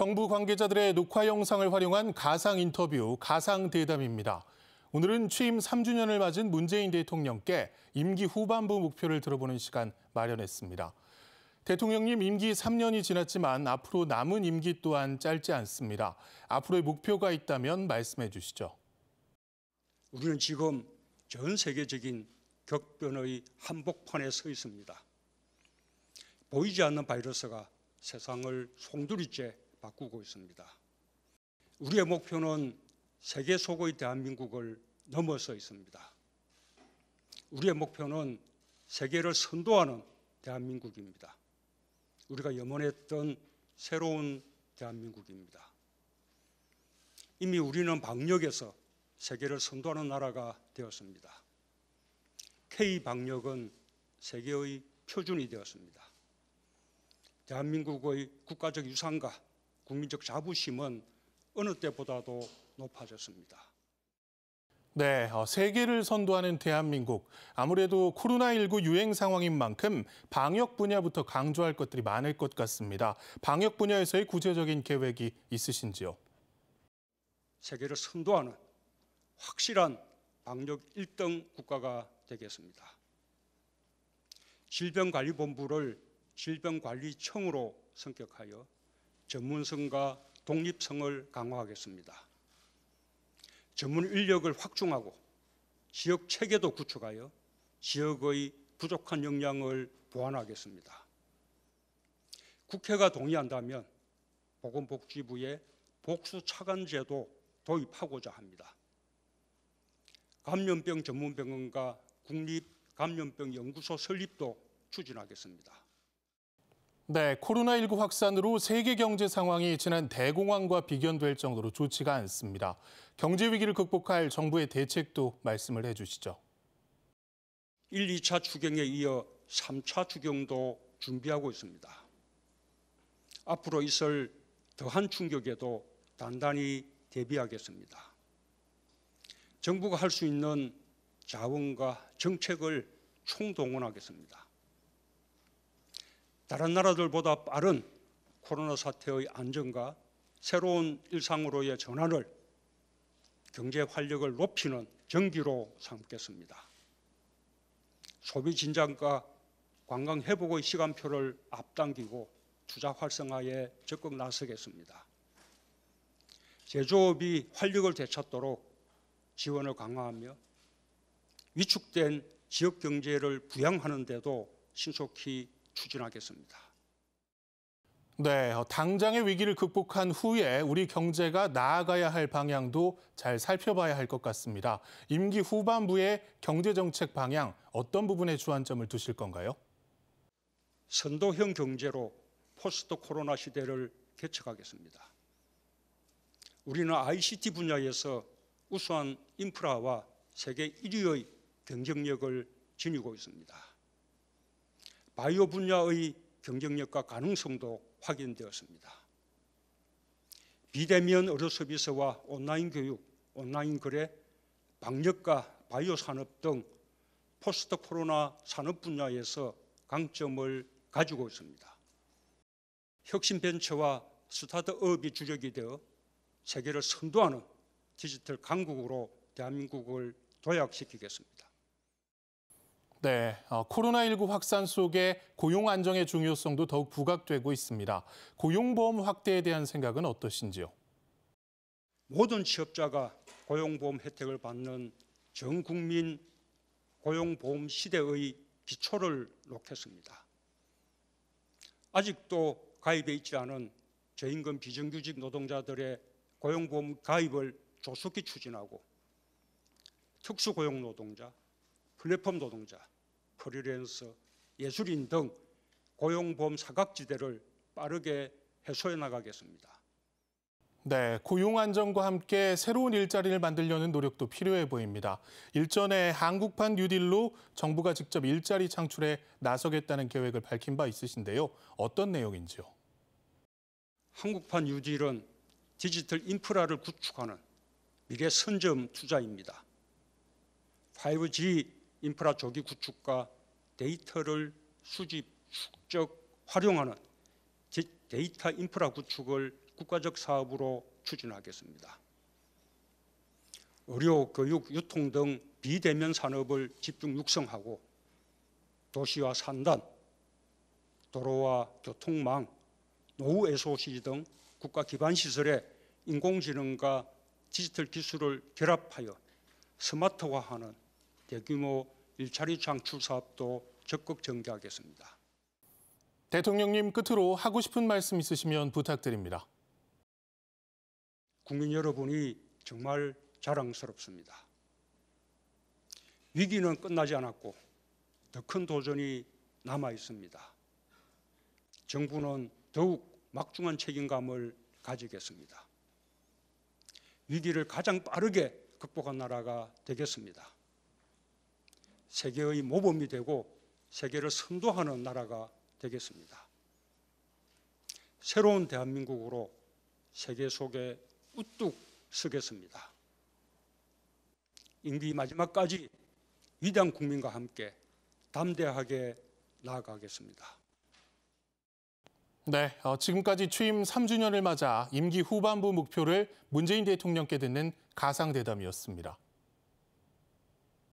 정부 관계자들의 녹화 영상을 활용한 가상 인터뷰, 가상 대담입니다. 오늘은 취임 3주년을 맞은 문재인 대통령께 임기 후반부 목표를 들어보는 시간 마련했습니다. 대통령님 임기 3년이 지났지만 앞으로 남은 임기 또한 짧지 않습니다. 앞으로의 목표가 있다면 말씀해 주시죠. 우리는 지금 전 세계적인 격변의 한복판에 서 있습니다. 보이지 않는 바이러스가 세상을 송두리째 바꾸고 있습니다. 우리의 목표는 세계 속의 대한민국을 넘어서 있습니다. 우리의 목표는 세계를 선도하는 대한민국입니다. 우리가 염원했던 새로운 대한민국입니다. 이미 우리는 방역에서 세계를 선도하는 나라가 되었습니다. K-방역은 세계의 표준이 되었습니다. 대한민국의 국가적 유산과 국민적 자부심은 어느 때보다도 높아졌습니다. 네, 어, 세계를 선도하는 대한민국. 아무래도 코로나19 유행 상황인 만큼 방역 분야부터 강조할 것들이 많을 것 같습니다. 방역 분야에서의 구체적인 계획이 있으신지요? 세계를 선도하는 확실한 방역 1등 국가가 되겠습니다. 질병관리본부를 질병관리청으로 성격하여 전문성과 독립성을 강화하겠습니다. 전문 인력을 확충하고 지역 체계도 구축하여 지역의 부족한 역량을 보완하겠습니다. 국회가 동의한다면 보건복지부의 복수 차관 제도 도입하고자 합니다. 감염병 전문병원과 국립 감염병 연구소 설립도 추진하겠습니다. 네, 코로나19 확산으로 세계 경제 상황이 지난 대공황과 비견될 정도로 좋지가 않습니다. 경제 위기를 극복할 정부의 대책도 말씀을 해주시죠. 1, 2차 추경에 이어 3차 추경도 준비하고 있습니다. 앞으로 있을 더한 충격에도 단단히 대비하겠습니다. 정부가 할 수 있는 자원과 정책을 총동원하겠습니다. 다른 나라들보다 빠른 코로나 사태의 안정과 새로운 일상으로의 전환을 경제 활력을 높이는 전기로 삼겠습니다. 소비 진작과 관광 회복의 시간표를 앞당기고 투자 활성화에 적극 나서겠습니다. 제조업이 활력을 되찾도록 지원을 강화하며 위축된 지역 경제를 부양하는 데도 신속히 추진하겠습니다. 네, 어, 당장의 위기를 극복한 후에 우리 경제가 나아가야 할 방향도 잘 살펴봐야 할 것 같습니다. 임기 후반부의 경제정책 방향, 어떤 부분에 주안점을 두실 건가요? 선도형 경제로 포스트 코로나 시대를 개척하겠습니다. 우리는 ICT 분야에서 우수한 인프라와 세계 1위의 경쟁력을 지니고 있습니다. 바이오 분야의 경쟁력과 가능성도 확인되었습니다. 비대면 의료 서비스와 온라인 교육, 온라인 거래, 방역과 바이오 산업 등 포스트 코로나 산업 분야에서 강점을 가지고 있습니다. 혁신 벤처와 스타트업이 주력이 되어 세계를 선도하는 디지털 강국으로 대한민국을 도약시키겠습니다. 네, 어, 코로나19 확산 속에 고용 안정의 중요성도 더욱 부각되고 있습니다. 고용보험 확대에 대한 생각은 어떠신지요? 모든 취업자가 고용보험 혜택을 받는 전 국민 고용보험 시대의 기초를 놓겠습니다. 아직도 가입해 있지 않은 저임금 비정규직 노동자들의 고용보험 가입을 조속히 추진하고 특수고용노동자, 플랫폼 노동자, 프리랜서, 예술인 등 고용보험 사각지대를 빠르게 해소해 나가겠습니다. 네, 고용 안정과 함께 새로운 일자리를 만들려는 노력도 필요해 보입니다. 일전에 한국판 뉴딜로 정부가 직접 일자리 창출에 나서겠다는 계획을 밝힌 바 있으신데요. 어떤 내용인지요? 한국판 뉴딜은 디지털 인프라를 구축하는 미래 선점 투자입니다. 5G 인프라 조기 구축과 데이터를 수집, 축적, 활용하는 데이터 인프라 구축을 국가적 사업으로 추진하겠습니다. 의료, 교육, 유통 등 비대면 산업을 집중 육성하고 도시와 산단, 도로와 교통망, 노후 SOC 등 국가 기반 시설에 인공지능과 디지털 기술을 결합하여 스마트화하는 대규모 일자리 창출 사업도 적극 전개하겠습니다. 대통령님 끝으로 하고 싶은 말씀 있으시면 부탁드립니다. 국민 여러분이 정말 자랑스럽습니다. 위기는 끝나지 않았고 더 큰 도전이 남아 있습니다. 정부는 더욱 막중한 책임감을 가지겠습니다. 위기를 가장 빠르게 극복한 나라가 되겠습니다. 세계의 모범이 되고 세계를 선도하는 나라가 되겠습니다. 새로운 대한민국으로 세계 속에 우뚝 서겠습니다. 임기 마지막까지 위대한 국민과 함께 담대하게 나아가겠습니다. 네, 어, 지금까지 취임 3주년을 맞아 임기 후반부 목표를 문재인 대통령께 듣는 가상대담이었습니다.